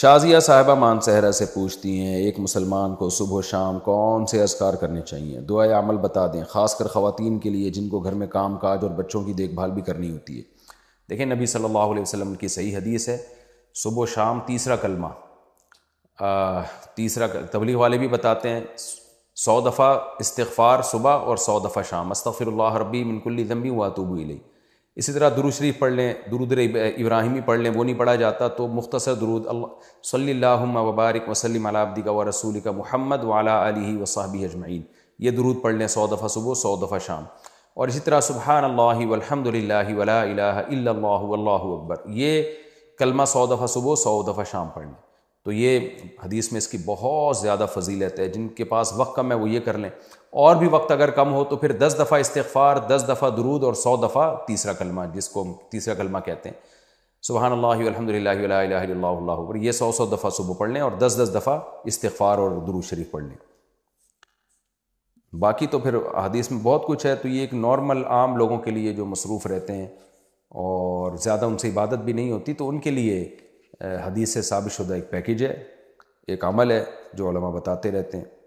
شازیہ صاحبہ مان صحرا سے پوچھتی ہیں ایک مسلمان کو صبح و شام کون سے اذکار کرنے چاہیے دعائے عمل بتا دیں خاص کر خواتین کے لیے جن کو گھر میں کام کاج اور بچوں کی دیکھ بھال بھی کرنی ہوتی ہے دیکھیں نبی صلی اللہ علیہ وسلم کی صحیح حدیث ہے صبح و شام تیسرا کلمہ تیسرا تبلیغ والے بھی بتاتے ہیں سو دفعہ استغفار صبح اور سو دفعہ شام استغفر اللہ ربی بالکل لمبی ہوا تو بوئی لیں اسی طرح درود شریف پڑھ لیں درود ابراہیمی پڑھ لیں وہ نہیں پڑھا جاتا تو مختصر درود اللہ صلی وسلم مبارک وسلی کا و رسول کا محمد والا علیہ وصحبی اجمعین یہ درود پڑھ لیں سو دفعہ صبح سو دفعہ شام اور اسی طرح سبحان اللہ الحمد للہ ولا الہ الا اللہ واللہ اکبر یہ کلمہ سو دفعہ صبح سو دفعہ شام پڑھ لیں تو یہ حدیث میں اس کی بہت زیادہ فضیلت ہے جن کے پاس وقت کم ہے وہ یہ کر لیں اور بھی وقت اگر کم ہو تو پھر دس دفعہ استغفار دس دفعہ درود اور سو دفعہ تیسرا کلمہ جس کو تیسرا کلمہ کہتے ہیں سبحان اللہ الحمد للہ اللہ اللہ عبر یہ سو سو دفعہ صبح پڑھ لیں اور دس دس دفعہ استغفار اور درود شریف پڑھ لیں باقی تو پھر حدیث میں بہت کچھ ہے تو یہ ایک نارمل عام لوگوں کے لیے جو مصروف رہتے ہیں اور زیادہ ان سے عبادت بھی نہیں ہوتی تو ان کے لیے حدیث سے ثابت شدہ ایک پیکیج ہے ایک عمل ہے جو علماء بتاتے رہتے ہیں